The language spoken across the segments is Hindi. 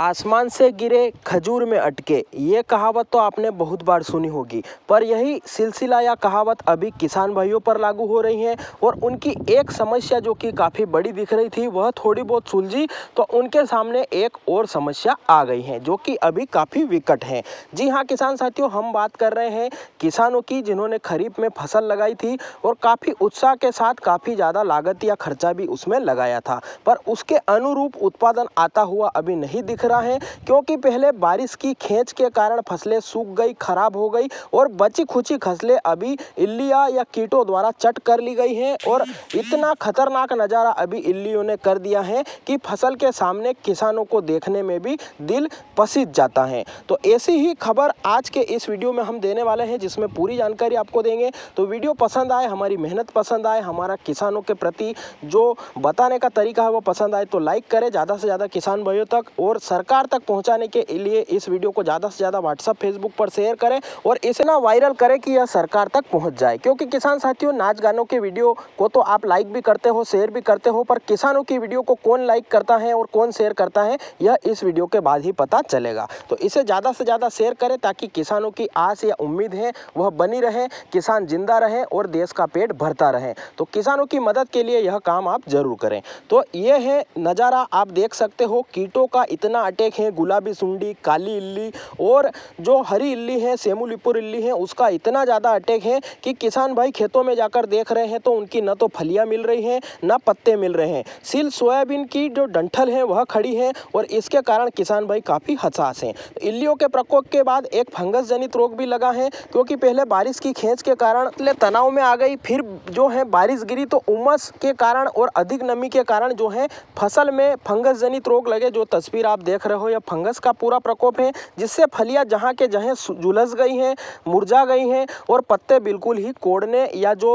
आसमान से गिरे खजूर में अटके ये कहावत तो आपने बहुत बार सुनी होगी पर यही सिलसिला या कहावत अभी किसान भाइयों पर लागू हो रही है और उनकी एक समस्या जो कि काफ़ी बड़ी दिख रही थी वह थोड़ी बहुत सुलझी तो उनके सामने एक और समस्या आ गई है जो कि अभी काफ़ी विकट है जी हाँ किसान साथियों हम बात कर रहे हैं किसानों की जिन्होंने खरीफ में फसल लगाई थी और काफ़ी उत्साह के साथ काफ़ी ज़्यादा लागत या खर्चा भी उसमें लगाया था पर उसके अनुरूप उत्पादन आता हुआ अभी नहीं दिख दिख रहा है क्योंकि पहले बारिश की खेच के कारण फसलें सूख गई खराब हो गई और बची खुची फसलें अभी इल्लिया या कीटों द्वारा चट कर ली गई हैं और इतना खतरनाक नज़ारा अभी इल्लियों ने कर दिया है कि फसल के सामने किसानों को देखने में भी दिल पसीज जाता है तो ऐसी ही खबर आज के इस वीडियो में हम देने वाले हैं जिसमें पूरी जानकारी आपको देंगे तो वीडियो पसंद आए हमारी मेहनत पसंद आए हमारा किसानों के प्रति जो बताने का तरीका है वो पसंद आए तो लाइक करें ज़्यादा से ज़्यादा किसान भाइयों तक और सरकार तक पहुँचाने के लिए इस वीडियो को ज़्यादा से ज़्यादा व्हाट्सअप फेसबुक पर शेयर करें और इसे ना वायरल करें कि यह सरकार तक पहुँच जाए क्योंकि किसान साथियों नाच गानों के वीडियो को तो आप लाइक भी करते हो शेयर भी करते हो पर किसानों की वीडियो को कौन लाइक करता है और कौन शेयर करता है यह इस वीडियो के बाद ही पता चलेगा तो इसे ज़्यादा से ज़्यादा शेयर करें ताकि किसानों की आस या उम्मीद है वह बनी रहे किसान जिंदा रहे और देश का पेट भरता रहे तो किसानों की मदद के लिए यह काम आप जरूर करें तो ये है नज़ारा आप देख सकते हो कीटों का इतना अटैक है गुलाबी सुंडी काली इल्ली और जो हरी इल्ली है सेमुलिपुर इल्ली है उसका इतना ज़्यादा अटैक है कि किसान भाई खेतों में जाकर देख रहे हैं तो उनकी न तो फलियाँ मिल रही हैं न पत्ते मिल रहे हैं सिल सोयाबीन की जो डंठल है वह खड़ी है और इसके कारण किसान भाई काफ़ी हसास हैं इल्लियों के प्रकोप के बाद एक फंगस जनित रोग भी लगा है क्योंकि पहले बारिश की खेच के कारण तनाव में आ गई फिर जो है बारिश गिरी तो उमस के कारण और अधिक नमी के कारण जो है फसल में फंगस जनित रोग लगे जो तस्वीर आप देख देख रहे हो यह फंगस का पूरा प्रकोप है जिससे फलियाँ जहाँ के जहाँ झुलस गई हैं मुरझा गई हैं और पत्ते बिल्कुल ही कोड़ने या जो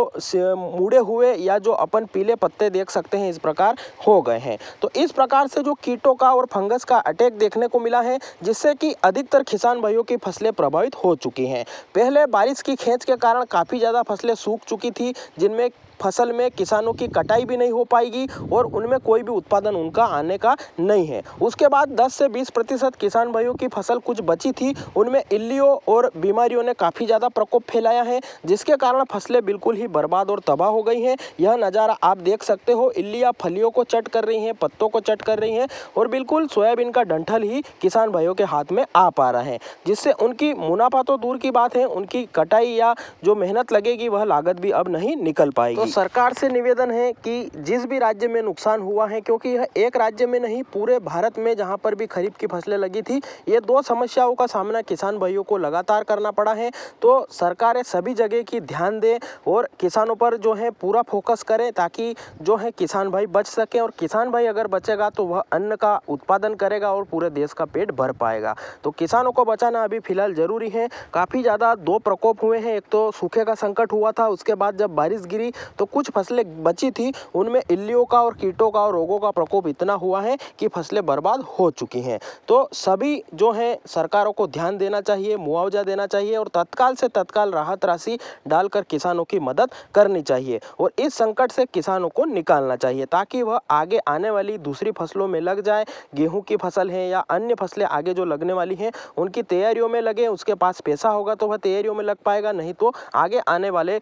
मुड़े हुए या जो अपन पीले पत्ते देख सकते हैं इस प्रकार हो गए हैं तो इस प्रकार से जो कीटों का और फंगस का अटैक देखने को मिला है जिससे कि अधिकतर किसान भाइयों की फसलें प्रभावित हो चुकी हैं पहले बारिश की खेच के कारण काफ़ी ज़्यादा फसलें सूख चुकी थी जिनमें फसल में किसानों की कटाई भी नहीं हो पाएगी और उनमें कोई भी उत्पादन उनका आने का नहीं है उसके बाद 10 से 20 प्रतिशत किसान भाइयों की फसल कुछ बची थी उनमें इल्लियों और बीमारियों ने काफ़ी ज़्यादा प्रकोप फैलाया है जिसके कारण फसलें बिल्कुल ही बर्बाद और तबाह हो गई हैं यह नज़ारा आप देख सकते हो इल्लियाँ फलियों को चट कर रही हैं पत्तों को चट कर रही हैं और बिल्कुल सोयाबीन का डंठल ही किसान भाइयों के हाथ में आ पा रहा है जिससे उनकी मुनाफा तो दूर की बात है उनकी कटाई या जो मेहनत लगेगी वह लागत भी अब नहीं निकल पाएगी तो सरकार से निवेदन है कि जिस भी राज्य में नुकसान हुआ है क्योंकि यह एक राज्य में नहीं पूरे भारत में जहाँ पर भी खरीफ की फसलें लगी थी ये दो समस्याओं का सामना किसान भाइयों को लगातार करना पड़ा है तो सरकार सभी जगह की ध्यान दे और किसानों पर जो है पूरा फोकस करें ताकि जो है किसान भाई बच सके और किसान भाई अगर बचेगा तो वह अन्न का उत्पादन करेगा और पूरे देश का पेट भर पाएगा तो किसानों को बचाना अभी फिलहाल ज़रूरी है काफ़ी ज़्यादा दो प्रकोप हुए हैं एक तो सूखे का संकट हुआ था उसके बाद जब बारिश गिरी तो कुछ फसलें बची थी उनमें इल्लियों का और कीटों का और रोगों का प्रकोप इतना हुआ है कि फसलें बर्बाद हो चुकी हैं तो सभी जो हैं सरकारों को ध्यान देना चाहिए मुआवजा देना चाहिए और तत्काल से तत्काल राहत राशि डालकर किसानों की मदद करनी चाहिए और इस संकट से किसानों को निकालना चाहिए ताकि वह आगे आने वाली दूसरी फसलों में लग जाए गेहूं की फसल है या अन्य फसलें आगे जो लगने वाली हैं उनकी तैयारियों में लगे उसके पास पैसा होगा तो वह तैयारियों में लग पाएगा नहीं तो आगे आने वाले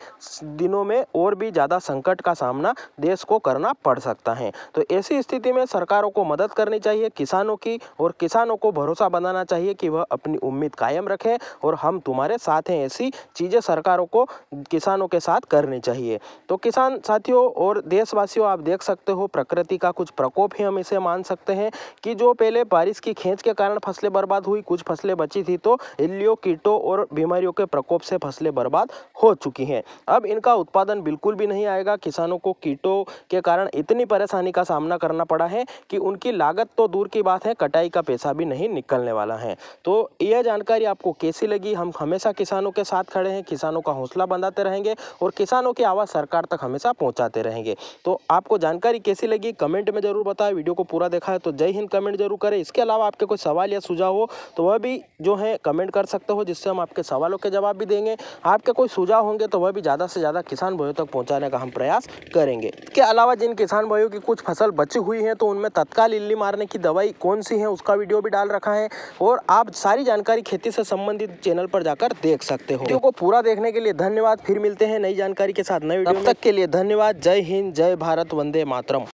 दिनों में और भी ज़्यादा ज़्यादा संकट का सामना देश को करना पड़ सकता है तो ऐसी स्थिति में सरकारों को मदद करनी चाहिए किसानों की और किसानों को भरोसा बनाना चाहिए कि वह अपनी उम्मीद कायम रखें और हम तुम्हारे साथ हैं ऐसी चीज़ें सरकारों को किसानों के साथ करनी चाहिए तो किसान साथियों और देशवासियों आप देख सकते हो प्रकृति का कुछ प्रकोप ही हम इसे मान सकते हैं कि जो पहले बारिश की खेच के कारण फसलें बर्बाद हुई कुछ फसलें बची थी तो इल्लियों कीटों और बीमारियों के प्रकोप से फसलें बर्बाद हो चुकी हैं अब इनका उत्पादन बिल्कुल भी भी नहीं आएगा किसानों को कीटों के कारण इतनी परेशानी का सामना करना पड़ा है कि उनकी लागत तो दूर की बात है कटाई का पैसा भी नहीं निकलने वाला है तो यह जानकारी आपको कैसी लगी हम हमेशा किसानों के साथ खड़े हैं किसानों का हौसला बनाते रहेंगे और किसानों की आवाज़ सरकार तक हमेशा पहुँचाते रहेंगे तो आपको जानकारी कैसी लगी कमेंट में ज़रूर बताएं वीडियो को पूरा देखा है तो जय हिंद कमेंट जरूर करें इसके अलावा आपके कोई सवाल या सुझाव हो तो वह भी जो है कमेंट कर सकते हो जिससे हम आपके सवालों के जवाब भी देंगे आपके कोई सुझाव होंगे तो वह भी ज़्यादा से ज़्यादा किसान भाइयों तक पहुँचा पहुंचाने का हम प्रयास करेंगे इसके अलावा जिन किसान भाइयों की कुछ फसल बची हुई है तो उनमें तत्काल इल्ली मारने की दवाई कौन सी है उसका वीडियो भी डाल रखा है और आप सारी जानकारी खेती से संबंधित चैनल पर जाकर देख सकते हो वीडियो को पूरा देखने के लिए धन्यवाद फिर मिलते हैं नई जानकारी के साथ नए तब तक के लिए धन्यवाद जय हिंद जय भारत वंदे मातरम